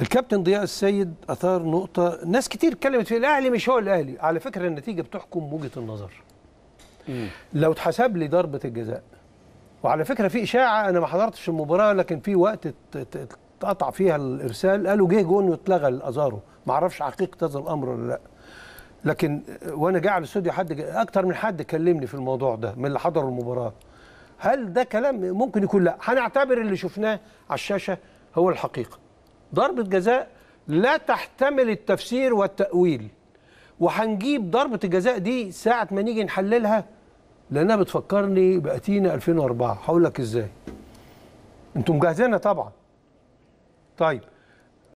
الكابتن ضياء السيد اثار نقطه ناس كتير اتكلمت فيها الاهلي مش هو الاهلي على فكره النتيجه بتحكم وجهه النظر مم. لو اتحسب لي ضربه الجزاء وعلى فكره في اشاعه انا ما حضرتش المباراه لكن في وقت اتقطع فيها الارسال قالوا جه جون واتلغى الازارو ما اعرفش حقيقه هذا الامر ولا لا لكن وانا جاي على الاستوديو حد اكتر من حد كلمني في الموضوع ده من اللي حضروا المباراه هل ده كلام ممكن يكون لا هنعتبر اللي شفناه على الشاشه هو الحقيقه ضربة جزاء لا تحتمل التفسير والتأويل وهنجيب ضربة الجزاء دي ساعة ما نيجي نحللها لأنها بتفكرني بأتينا 2004 هقول لك إزاي أنتم مجهزينها طبعا طيب